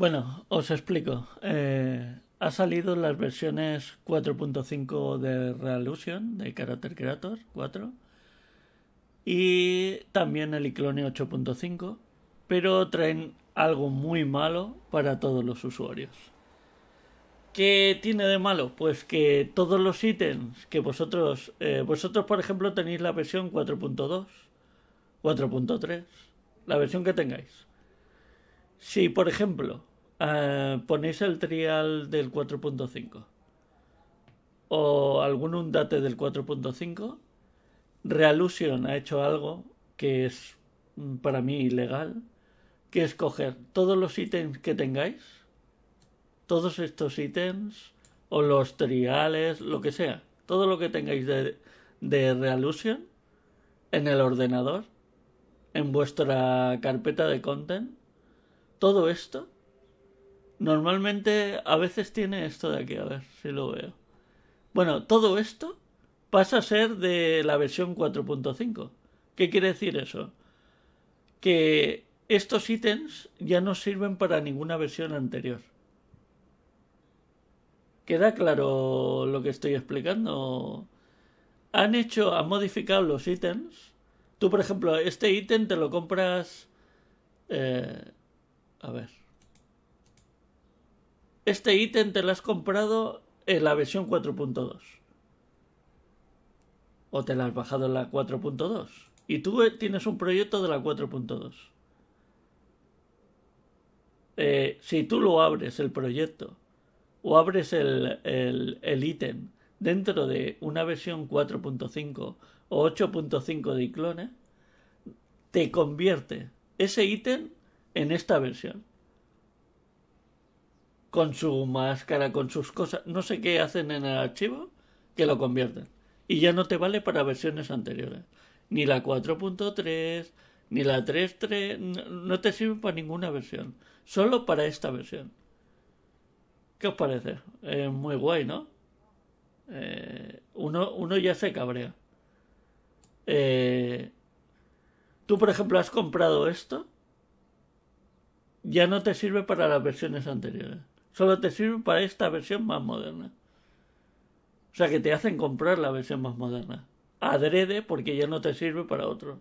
Bueno, os explico. Eh, ha salido las versiones 4.5 de Realusion, de Character Creator 4, y también el Iclone 8.5, pero traen algo muy malo para todos los usuarios. ¿Qué tiene de malo? Pues que todos los ítems que vosotros, eh, vosotros por ejemplo tenéis la versión 4.2, 4.3, la versión que tengáis. Si por ejemplo eh, ponéis el trial del 4.5 o algún undate del 4.5, Realusion ha hecho algo que es mm, para mí ilegal, que es coger todos los ítems que tengáis, todos estos ítems, o los triales, lo que sea, todo lo que tengáis de, de Realusion en el ordenador, en vuestra carpeta de content, todo esto Normalmente a veces tiene esto de aquí, a ver si lo veo. Bueno, todo esto pasa a ser de la versión 4.5. ¿Qué quiere decir eso? Que estos ítems ya no sirven para ninguna versión anterior. ¿Queda claro lo que estoy explicando? Han hecho, han modificado los ítems. Tú, por ejemplo, este ítem te lo compras... Eh, a ver. Este ítem te lo has comprado en la versión 4.2. O te lo has bajado en la 4.2. Y tú eh, tienes un proyecto de la 4.2. Eh, si tú lo abres el proyecto o abres el, el ítem dentro de una versión 4.5 o 8.5 de iClone, te convierte ese ítem en esta versión con su máscara, con sus cosas, no sé qué hacen en el archivo, que lo convierten. Y ya no te vale para versiones anteriores. Ni la 4.3, ni la 3.3, no te sirve para ninguna versión. Solo para esta versión. ¿Qué os parece? Es muy guay, ¿no? Eh, uno, ya se cabrea. Eh, tú, por ejemplo, has comprado esto, ya no te sirve para las versiones anteriores. Solo te sirve para esta versión más moderna. O sea que te hacen comprar la versión más moderna. Adrede porque ya no te sirve para otro.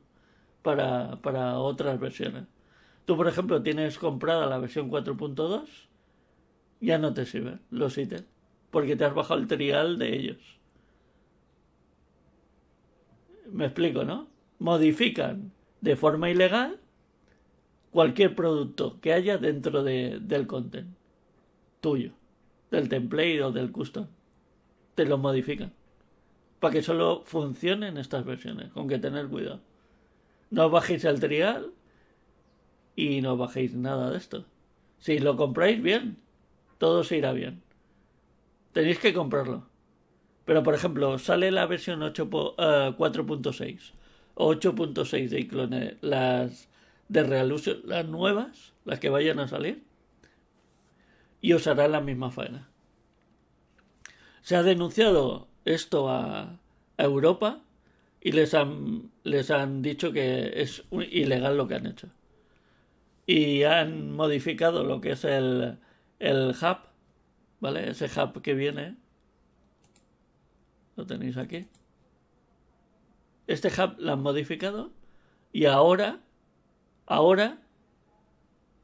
Para, para otras versiones. Tú, por ejemplo, tienes comprada la versión 4.2. Ya no te sirve los ítems. Porque te has bajado el trial de ellos. Me explico, ¿no? Modifican de forma ilegal cualquier producto que haya dentro de, del content tuyo, del template o del custom. Te lo modifican. Para que solo funcionen estas versiones, con que tener cuidado. No bajéis el trial y no bajéis nada de esto. Si lo compráis bien, todo se irá bien. Tenéis que comprarlo. Pero por ejemplo, sale la versión 4.6 8.6 eh, de iClone, las de Realusion, las nuevas, las que vayan a salir y os hará la misma faena. Se ha denunciado esto a, Europa y les han, les han dicho que es ilegal lo que han hecho. Y han modificado lo que es el, el hub, ¿vale? Ese hub que viene. Lo tenéis aquí. Este hub lo han modificado y ahora, ahora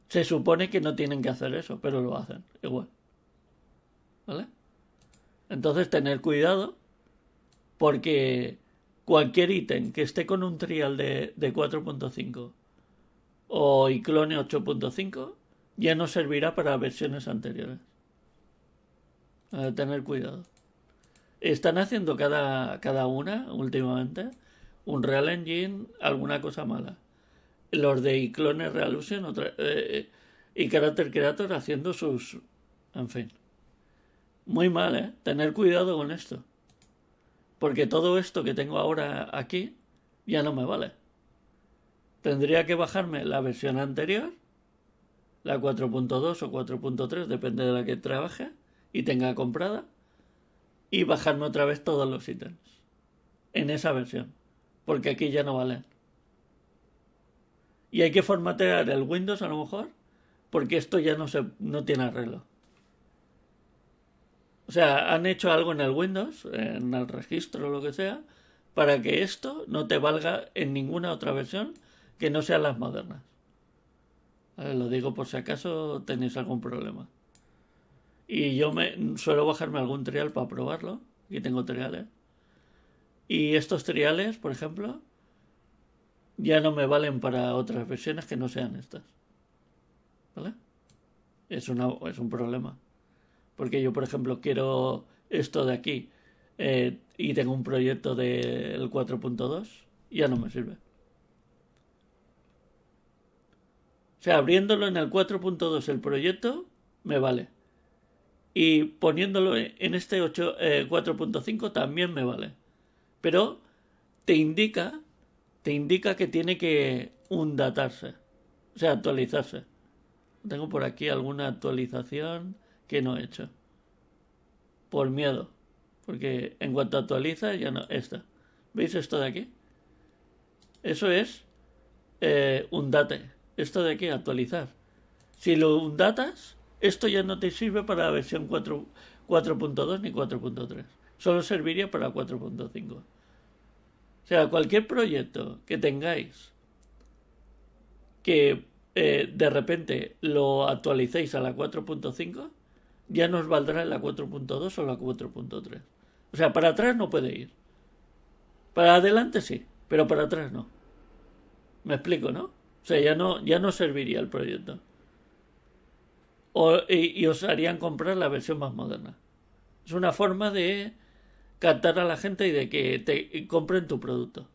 se supone que no tienen que hacer eso, pero lo hacen igual. ¿Vale? Entonces tener cuidado porque cualquier ítem que esté con un trial de, de 4.5 o iClone 8.5 ya no servirá para versiones anteriores. tener cuidado. Están haciendo cada, cada una últimamente un Real Engine, alguna cosa mala los de Iclone, Realusion eh, y carácter Creator haciendo sus... En fin. Muy mal, ¿eh? Tener cuidado con esto. Porque todo esto que tengo ahora aquí ya no me vale. Tendría que bajarme la versión anterior, la 4.2 o 4.3, depende de la que trabaje y tenga comprada, y bajarme otra vez todos los ítems en esa versión, porque aquí ya no valen y hay que formatear el Windows a lo mejor, porque esto ya no, se, no tiene arreglo. O sea, han hecho algo en el Windows, en el registro o lo que sea, para que esto no te valga en ninguna otra versión que no sean las modernas. lo digo por si acaso tenéis algún problema. Y yo me suelo bajarme algún trial para probarlo. Aquí tengo triales. Y estos triales, por ejemplo, ya no me valen para otras versiones que no sean estas. ¿Vale? Es, es un problema. Porque yo, por ejemplo, quiero esto de aquí eh, y tengo un proyecto del 4.2, ya no me sirve. O sea, abriéndolo en el 4.2 el proyecto, me vale. Y poniéndolo en este 4.5 eh, también me vale. Pero te indica te indica que tiene que undatarse, o sea, actualizarse. Tengo por aquí alguna actualización que no he hecho. Por miedo. Porque en cuanto actualiza, ya no. Esta. ¿Veis esto de aquí? Eso es eh, Esto de aquí, actualizar. Si lo undatas, esto ya no te sirve para la versión 4.2 ni 4.3. Solo serviría para 4.5. O sea, cualquier proyecto que tengáis que eh, de repente lo actualicéis a la 4.5, ya nos valdrá la 4.2 o la 4.3. O sea, para atrás no puede ir. Para adelante sí, pero para atrás no. Me explico, ¿no? O sea, ya no, ya no serviría el proyecto. O, y os harían comprar la versión más moderna. Es una forma de captar a la gente y de que te compren tu producto.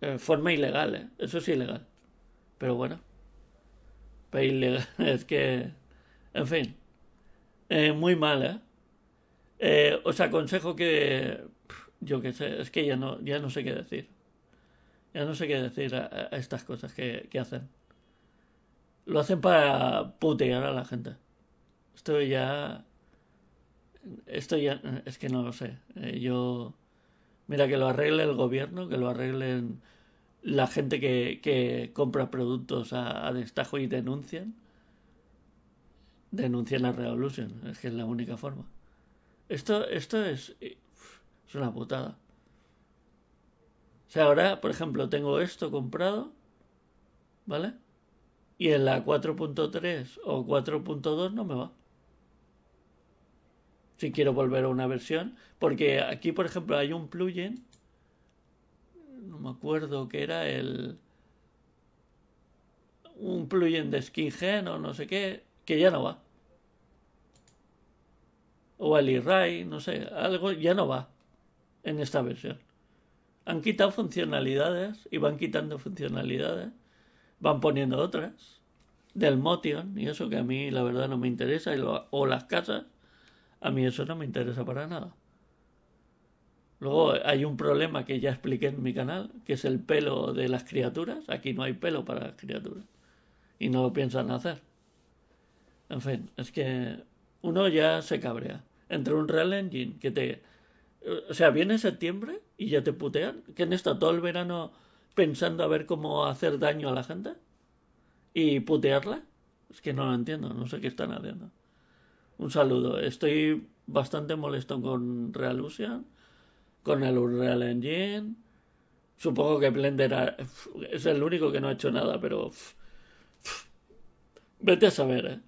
De forma ilegal, ¿eh? Eso es ilegal. Pero bueno. Pero ilegal, es que... En fin. Eh, muy mal, ¿eh? ¿eh? Os aconsejo que... Yo qué sé, es que ya no, ya no sé qué decir. Ya no sé qué decir a, estas cosas que, que hacen. Lo hacen para putear a la gente. Esto ya esto ya es que no lo sé. Eh, yo. Mira, que lo arregle el gobierno, que lo arreglen la gente que, que compra productos a, destajo y denuncian. Denuncian la Revolución, es que es la única forma. Esto, esto es. Eh, es una putada. O sea, ahora, por ejemplo, tengo esto comprado, ¿vale? Y en la 4.3 o 4.2 no me va si quiero volver a una versión. Porque aquí, por ejemplo, hay un plugin, no me acuerdo que era el. Un plugin de SkinGen o no sé qué, que ya no va. O el Iray, no sé, algo ya no va en esta versión. Han quitado funcionalidades y van quitando funcionalidades, van poniendo otras del Motion y eso que a mí la verdad no me interesa y o las casas a mí eso no me interesa para nada. Luego hay un problema que ya expliqué en mi canal, que es el pelo de las criaturas. Aquí no hay pelo para las criaturas. Y no lo piensan hacer. En fin, es que uno ya se cabrea. Entre un Real Engine que te... O sea, viene septiembre y ya te putean. ¿Quién está todo el verano pensando a ver cómo hacer daño a la gente? ¿Y putearla? Es que no lo entiendo, no sé qué están haciendo. Un saludo. Estoy bastante molesto con Realusion, con el Unreal Engine. Supongo que Blender es el único que no ha hecho nada, pero... Vete a saber, eh.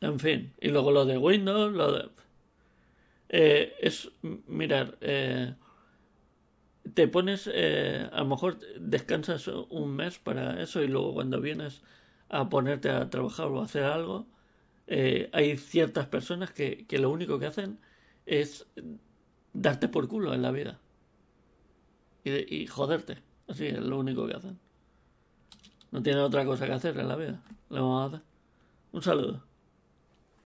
En fin, y luego lo de Windows, lo de... Eh, es, mirar, eh, te pones, a lo mejor descansas un mes para eso y luego cuando vienes a ponerte a trabajar o a hacer algo, eh, hay ciertas personas que, que, lo único que hacen es darte por culo en la vida. Y, y joderte. Así es lo único que hacen. No tienen otra cosa que hacer en la vida. Le vamos a Un saludo.